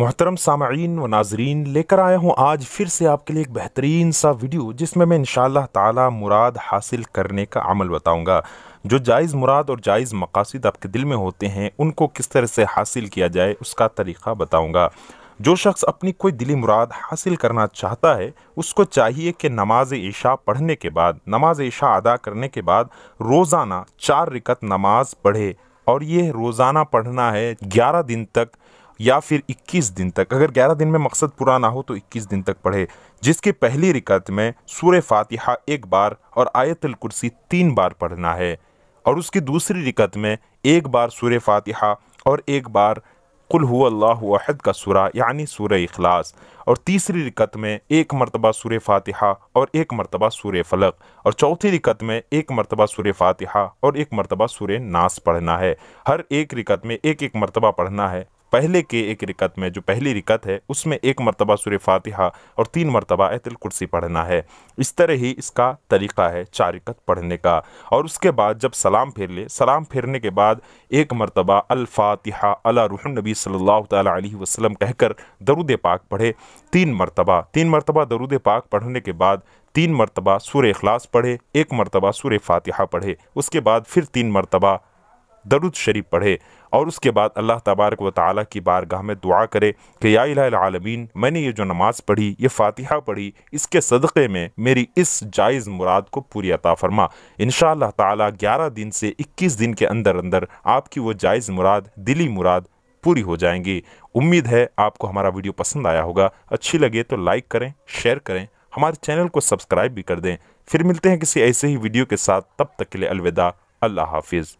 محترم سامعین و ناظرین لے کر آیا ہوں آج پھر سے آپ کے لیے ایک بہترین سا ویڈیو جس میں میں انشاءاللہ تعالی مراد حاصل کرنے کا عمل بتاؤں گا جو جائز مراد اور جائز مقاصد آپ کے دل میں ہوتے ہیں ان کو کس طرح سے حاصل کیا جائے اس کا طریقہ بتاؤں گا جو شخص اپنی کوئی دلی مراد حاصل کرنا چاہتا ہے اس کو چاہیے کہ نماز عشاء پڑھنے کے بعد نماز عشاء ادا کرنے کے بعد روزانہ چار رکت نماز پڑھے اور یہ روزانہ پڑھنا ہے گیارہ دن تک یا پھر اکیس دن تک اگر گیارہ دن میں مقصد پورا نہ ہو تو اکیس دن تک پڑھے جس کی پہلی رکعت میں سورہ فاتحہ ایک بار اور آیت الکرسی تین بار پڑھنا ہے اور اس کی دوسری رکعت میں ایک بار سور فاتحہ اور ایک بار قل ہو اللہ عہد کا سورہ یعنی سور اخلاص اور تیسری رکعت میں ایک مرتبہ سور فاتحہ اور ایک مرتبہ سور فلق اور چوتھی رکعت میں ایک مرتبہ سور فاتحہ اور ایک مرتبہ سور ناس پڑھنا ہے ہر ایک رکعت میں ایک ایک مرتبہ پڑھنا ہے پہلے کے ایک رکت میں جو پہلی رکت ہے اس میں ایک مرتبہ سور فاتحہ اور تین مرتبہ ایت الکرسی پڑھنا ہے اس طرح ہی اس کا طریقہ ہے چار رکت پڑھنے کا اور اس کے بعد جب سلام پھیر لے سلام پھیرنے کے بعد ایک مرتبہ الفاتحہ اللہ روح نبی صلی اللہ تعالیٰ علیہ وسلم کہہ کر درود پاک پڑھے تین مرتبہ تین مرتبہ درود پاک پڑھنے کے بعد تین مرتبہ سور اخلاص پڑھے ایک مرتبہ سور فاتحہ پڑھے اس کے بعد پھر تین مرتبہ درود شریف پڑھے اور اس کے بعد اللہ تبارک و تعالیٰ کی بارگاہ میں دعا کرے کہ یا الہ العالمین میں نے یہ جو نماز پڑھی یہ فاتحہ پڑھی اس کے صدقے میں میری اس جائز مراد کو پوری عطا فرما انشاءاللہ اللہ تعالیٰ گیارہ دن سے اکیس دن کے اندر اندر آپ کی وہ جائز مراد دلی مراد پوری ہو جائیں گی امید ہے آپ کو ہمارا ویڈیو پسند آیا ہوگا اچھی لگے تو لائک کریں شیئر کریں ہمارے چینل کو سبسکرائب بھی کر دیں پھر ملتے ہیں کسی ایسے ہی ویڈیو کے ساتھ تب تک کے لیے الوداع اللہ حافظ